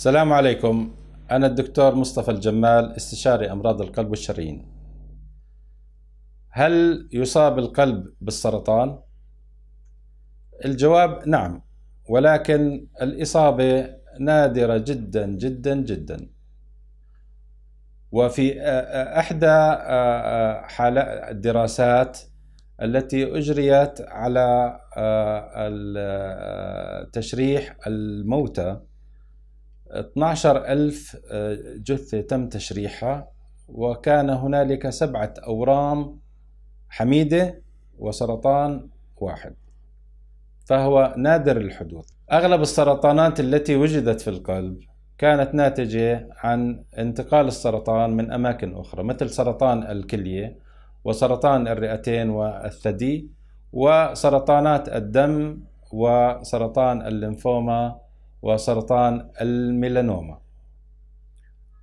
السلام عليكم أنا الدكتور مصطفى الجمال استشاري أمراض القلب والشرايين هل يصاب القلب بالسرطان؟ الجواب نعم ولكن الإصابة نادرة جدا جدا جدا وفي إحدى الدراسات التي أجريت على تشريح الموتى 12000 آه، جثة تم تشريحها وكان هنالك سبعة أورام حميدة وسرطان واحد فهو نادر الحدوث أغلب السرطانات التي وجدت في القلب كانت ناتجة عن انتقال السرطان من أماكن أخرى مثل سرطان الكلية وسرطان الرئتين والثدي وسرطانات الدم وسرطان الليمفوما وسرطان الميلانوما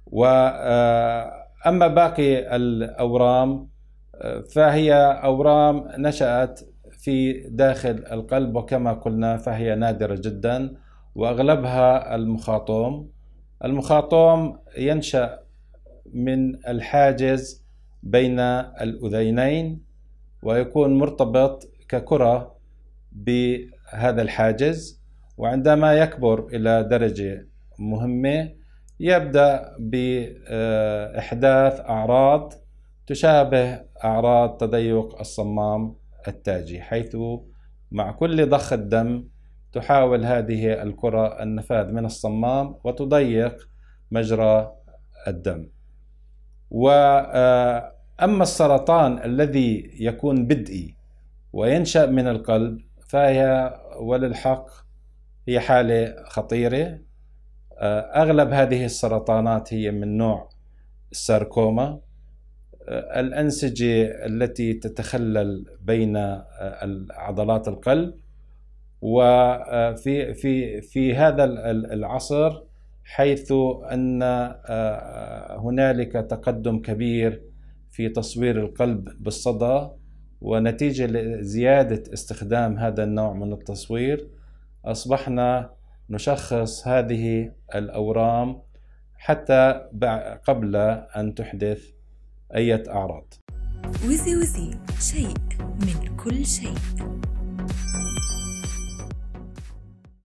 وأما آه، باقي الأورام آه، فهي أورام نشأت في داخل القلب وكما قلنا فهي نادرة جدا وأغلبها المخاطوم المخاطوم ينشأ من الحاجز بين الأذينين ويكون مرتبط ككرة بهذا الحاجز وعندما يكبر إلى درجة مهمة يبدأ بإحداث أعراض تشابه أعراض تضيق الصمام التاجي حيث مع كل ضخ الدم تحاول هذه الكرة النفاذ من الصمام وتضيق مجرى الدم وأما السرطان الذي يكون بدئي وينشأ من القلب فهي وللحق هي حالة خطيرة آه، أغلب هذه السرطانات هي من نوع الساركوما آه، الأنسجة التي تتخلل بين آه، عضلات القلب وفي في في هذا العصر حيث أن هنالك تقدم كبير في تصوير القلب بالصدى ونتيجة لزيادة استخدام هذا النوع من التصوير اصبحنا نشخص هذه الاورام حتى قبل ان تحدث اي اعراض وزي وزي شيء من كل شيء